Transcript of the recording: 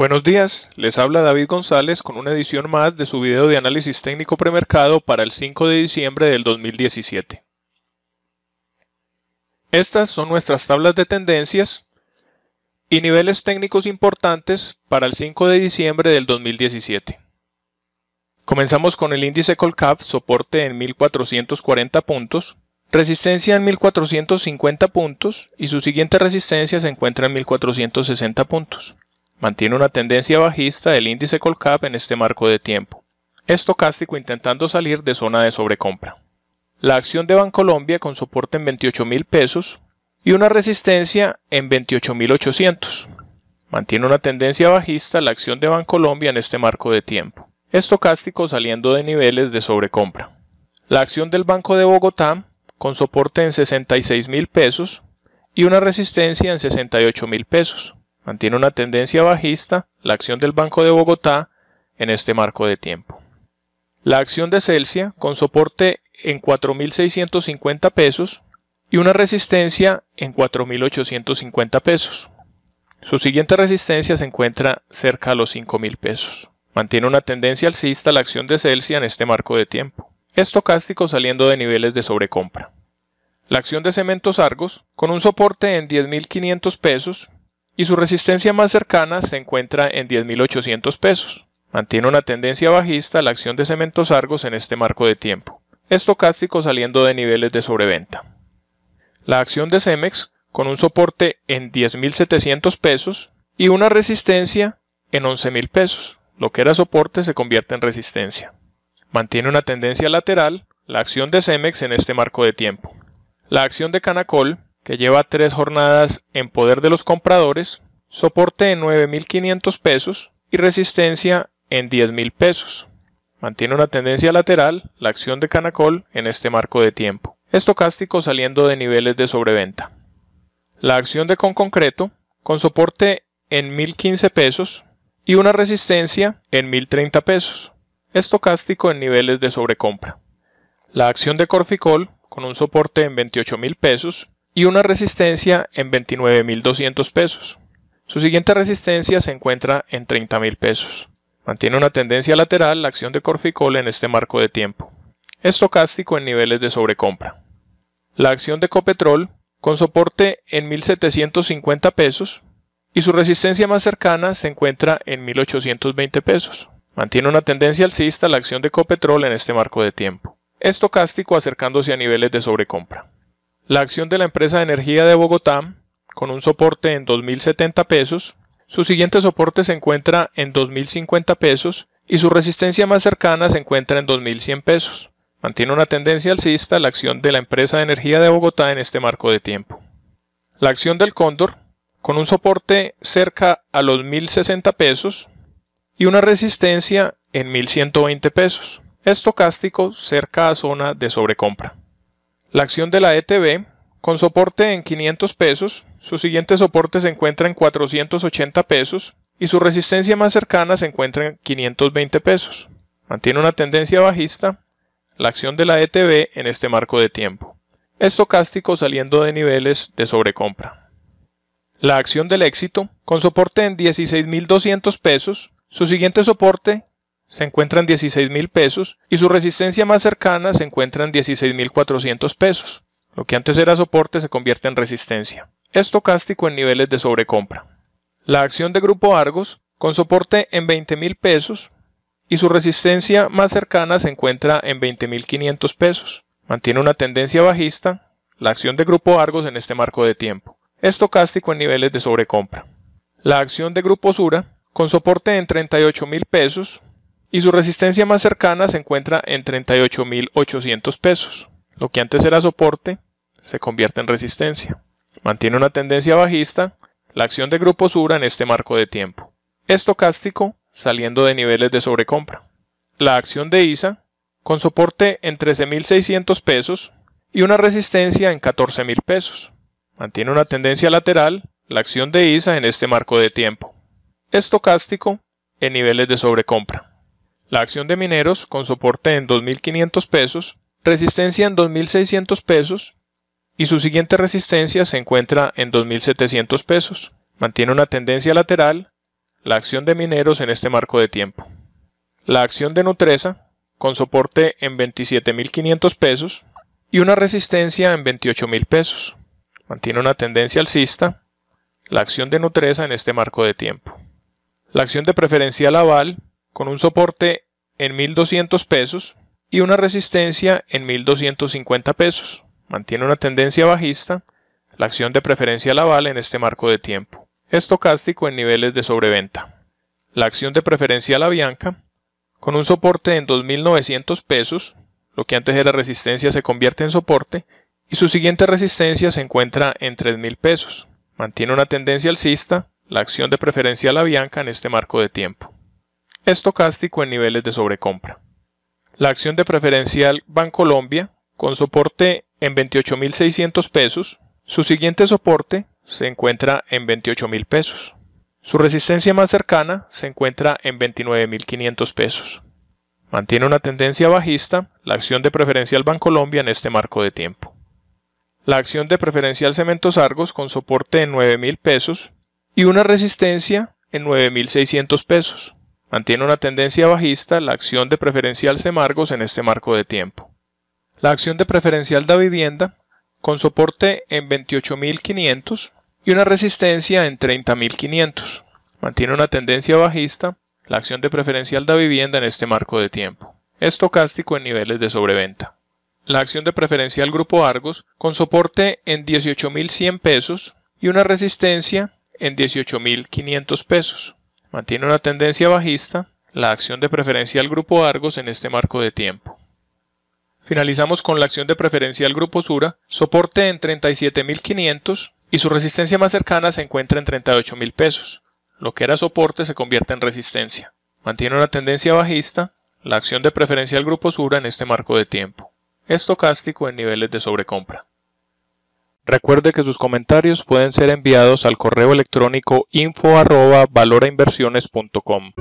Buenos días, les habla David González con una edición más de su video de análisis técnico premercado para el 5 de diciembre del 2017. Estas son nuestras tablas de tendencias y niveles técnicos importantes para el 5 de diciembre del 2017. Comenzamos con el índice Colcap, soporte en 1440 puntos, resistencia en 1450 puntos y su siguiente resistencia se encuentra en 1460 puntos. Mantiene una tendencia bajista del índice Colcap en este marco de tiempo, estocástico intentando salir de zona de sobrecompra. La acción de Bancolombia con soporte en $28,000 mil pesos y una resistencia en 28.800. Mantiene una tendencia bajista la acción de Bancolombia en este marco de tiempo, estocástico saliendo de niveles de sobrecompra. La acción del Banco de Bogotá con soporte en 66 mil pesos y una resistencia en 68 mil pesos mantiene una tendencia bajista la acción del Banco de Bogotá en este marco de tiempo. La acción de Celsia con soporte en 4.650 pesos y una resistencia en 4.850 pesos. Su siguiente resistencia se encuentra cerca a los 5.000 pesos. Mantiene una tendencia alcista la acción de Celsia en este marco de tiempo, estocástico saliendo de niveles de sobrecompra. La acción de Cementos Argos, con un soporte en 10.500 pesos y su resistencia más cercana se encuentra en 10.800 pesos. Mantiene una tendencia bajista la acción de Cementos Argos en este marco de tiempo, estocástico saliendo de niveles de sobreventa. La acción de Cemex, con un soporte en 10.700 pesos y una resistencia en 11.000 pesos. Lo que era soporte se convierte en resistencia. Mantiene una tendencia lateral la acción de Cemex en este marco de tiempo. La acción de Canacol, que lleva tres jornadas en poder de los compradores, soporte en 9.500 pesos y resistencia en 10.000 pesos. Mantiene una tendencia lateral la acción de Canacol en este marco de tiempo. Estocástico saliendo de niveles de sobreventa. La acción de Conconcreto, Concreto con soporte en 1015 pesos y una resistencia en 1030 pesos. Estocástico en niveles de sobrecompra. La acción de Corficol con un soporte en $28,000 pesos y una resistencia en 29.200 pesos. Su siguiente resistencia se encuentra en 30.000 pesos. Mantiene una tendencia lateral la acción de Corficol en este marco de tiempo. Estocástico en niveles de sobrecompra. La acción de Copetrol con soporte en 1.750 pesos y su resistencia más cercana se encuentra en 1.820 pesos. Mantiene una tendencia alcista la acción de Copetrol en este marco de tiempo. Estocástico acercándose a niveles de sobrecompra la acción de la empresa de energía de Bogotá, con un soporte en 2.070 pesos, su siguiente soporte se encuentra en 2.050 pesos y su resistencia más cercana se encuentra en 2.100 pesos. Mantiene una tendencia alcista la acción de la empresa de energía de Bogotá en este marco de tiempo. La acción del Cóndor, con un soporte cerca a los 1.060 pesos y una resistencia en 1.120 pesos, estocástico cerca a zona de sobrecompra. La acción de la ETB, con soporte en 500 pesos, su siguiente soporte se encuentra en 480 pesos y su resistencia más cercana se encuentra en 520 pesos. Mantiene una tendencia bajista la acción de la ETB en este marco de tiempo. Estocástico saliendo de niveles de sobrecompra. La acción del éxito, con soporte en 16.200 pesos, su siguiente soporte se encuentran 16 mil pesos y su resistencia más cercana se encuentra en 16 mil 400 pesos. Lo que antes era soporte se convierte en resistencia. Estocástico en niveles de sobrecompra. La acción de Grupo Argos, con soporte en 20 mil pesos y su resistencia más cercana se encuentra en 20 mil 500 pesos. Mantiene una tendencia bajista la acción de Grupo Argos en este marco de tiempo. Estocástico en niveles de sobrecompra. La acción de Grupo Sura, con soporte en 38 mil pesos y su resistencia más cercana se encuentra en 38.800 pesos. Lo que antes era soporte se convierte en resistencia. Mantiene una tendencia bajista la acción de Grupo Sura en este marco de tiempo. Estocástico saliendo de niveles de sobrecompra. La acción de ISA con soporte en 13.600 pesos y una resistencia en 14.000 pesos. Mantiene una tendencia lateral la acción de ISA en este marco de tiempo. Estocástico en niveles de sobrecompra la acción de mineros con soporte en 2.500 pesos, resistencia en 2.600 pesos y su siguiente resistencia se encuentra en 2.700 pesos. Mantiene una tendencia lateral la acción de mineros en este marco de tiempo. La acción de Nutresa con soporte en 27.500 pesos y una resistencia en 28.000 pesos. Mantiene una tendencia alcista la acción de Nutresa en este marco de tiempo. La acción de preferencial aval con un soporte en 1200 pesos y una resistencia en 1250 pesos. Mantiene una tendencia bajista, la acción de preferencia la en este marco de tiempo. Estocástico en niveles de sobreventa. La acción de preferencia la Bianca, con un soporte en 2900 pesos, lo que antes era resistencia se convierte en soporte, y su siguiente resistencia se encuentra en 3000 pesos. Mantiene una tendencia alcista, la acción de preferencia la Bianca en este marco de tiempo estocástico en niveles de sobrecompra. La acción de preferencial Bancolombia, con soporte en 28.600 pesos, su siguiente soporte se encuentra en 28.000 pesos. Su resistencia más cercana se encuentra en 29.500 pesos. Mantiene una tendencia bajista la acción de preferencial Bancolombia en este marco de tiempo. La acción de preferencial Cementos Argos con soporte en 9.000 pesos y una resistencia en 9.600 pesos. Mantiene una tendencia bajista la acción de preferencial Semargos en este marco de tiempo. La acción de preferencial da vivienda, con soporte en 28.500 y una resistencia en 30.500. Mantiene una tendencia bajista la acción de preferencial da vivienda en este marco de tiempo. Estocástico en niveles de sobreventa. La acción de preferencial Grupo Argos con soporte en 18.100 pesos y una resistencia en 18.500 pesos mantiene una tendencia bajista, la acción de preferencia al grupo Argos en este marco de tiempo. Finalizamos con la acción de preferencia del grupo Sura, soporte en 37.500 y su resistencia más cercana se encuentra en 38.000 pesos. Lo que era soporte se convierte en resistencia. Mantiene una tendencia bajista, la acción de preferencia al grupo Sura en este marco de tiempo. Estocástico en niveles de sobrecompra. Recuerde que sus comentarios pueden ser enviados al correo electrónico info@valorainversiones.com.